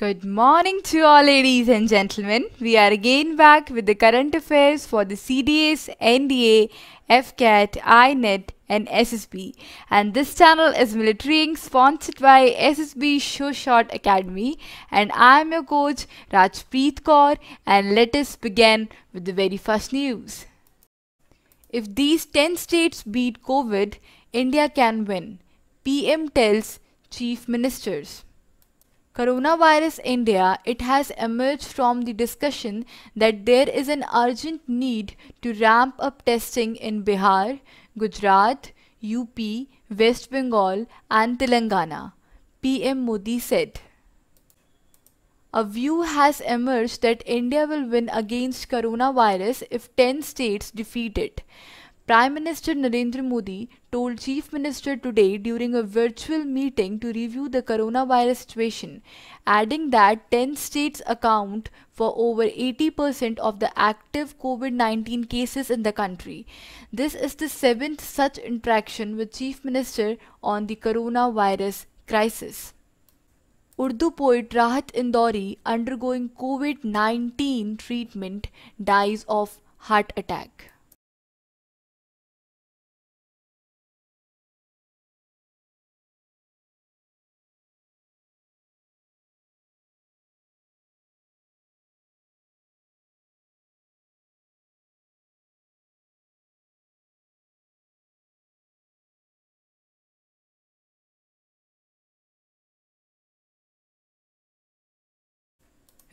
Good morning to all ladies and gentlemen. We are again back with the current affairs for the CDS, NDA, FCAT, INET and SSB. And this channel is militarying sponsored by SSB Show Shot Academy. And I am your coach Rajpreet Kaur and let us begin with the very first news. If these 10 states beat COVID, India can win. PM tells chief ministers. Coronavirus India, it has emerged from the discussion that there is an urgent need to ramp up testing in Bihar, Gujarat, UP, West Bengal and Telangana, PM Modi said. A view has emerged that India will win against coronavirus if 10 states defeat it. Prime Minister Narendra Modi told Chief Minister today during a virtual meeting to review the coronavirus situation, adding that 10 states account for over 80% of the active COVID 19 cases in the country. This is the seventh such interaction with Chief Minister on the coronavirus crisis. Urdu poet Rahat Indori, undergoing COVID 19 treatment, dies of heart attack.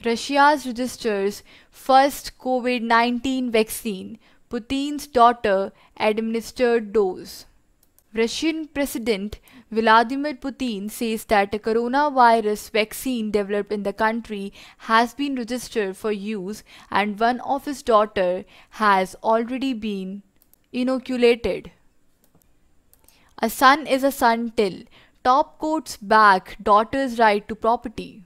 Russia's registers first COVID 19 vaccine, Putin's daughter administered dose. Russian President Vladimir Putin says that a coronavirus vaccine developed in the country has been registered for use and one of his daughter has already been inoculated. A son is a son till. Top courts back daughter's right to property.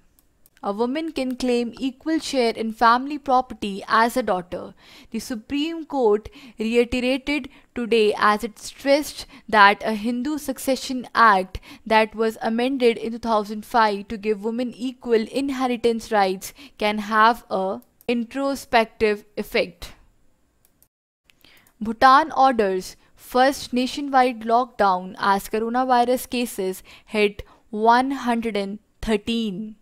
A woman can claim equal share in family property as a daughter. The Supreme Court reiterated today as it stressed that a Hindu Succession Act that was amended in 2005 to give women equal inheritance rights can have a introspective effect. Bhutan orders first nationwide lockdown as coronavirus cases hit 113.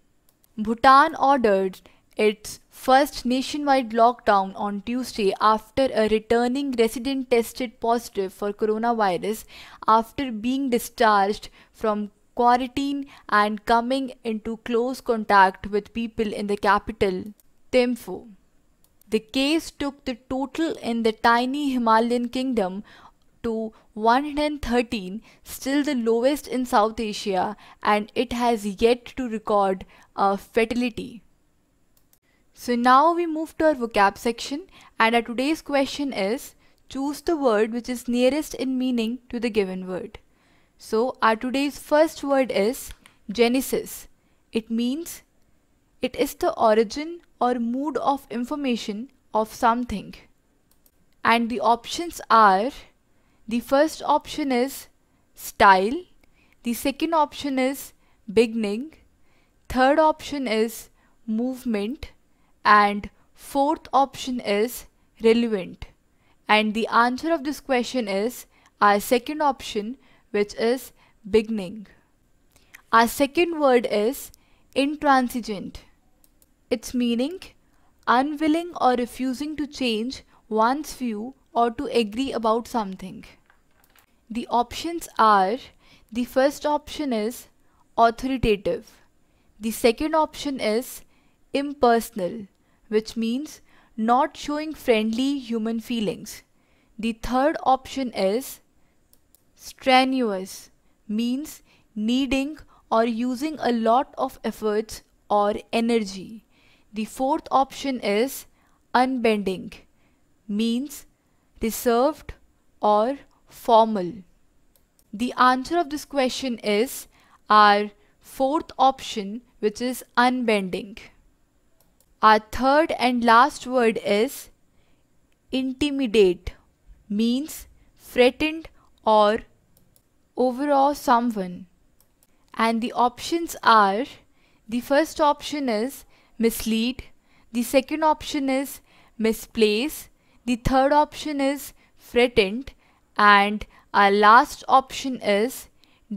Bhutan ordered its first nationwide lockdown on Tuesday after a returning resident tested positive for coronavirus after being discharged from quarantine and coming into close contact with people in the capital, Thimphu. The case took the total in the tiny Himalayan kingdom to 113, still the lowest in South Asia, and it has yet to record a fatality. So now we move to our vocab section and our today's question is choose the word which is nearest in meaning to the given word. So our today's first word is genesis. It means it is the origin or mood of information of something. And the options are the first option is style. The second option is beginning. Third option is movement. And fourth option is relevant. And the answer of this question is our second option which is beginning. Our second word is intransigent. Its meaning unwilling or refusing to change one's view or to agree about something. The options are the first option is authoritative. The second option is impersonal, which means not showing friendly human feelings. The third option is strenuous, means needing or using a lot of efforts or energy. The fourth option is unbending, means reserved or formal? The answer of this question is our fourth option which is unbending. Our third and last word is intimidate means threatened or overawe someone. And the options are the first option is mislead, the second option is misplace, the third option is threatened and our last option is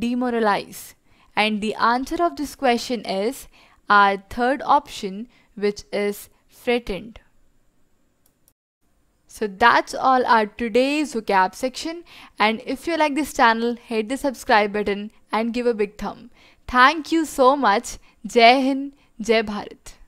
demoralize. And the answer of this question is our third option which is threatened. So that's all our today's vocab section and if you like this channel hit the subscribe button and give a big thumb. Thank you so much. Jai Hind, Jai Bharat.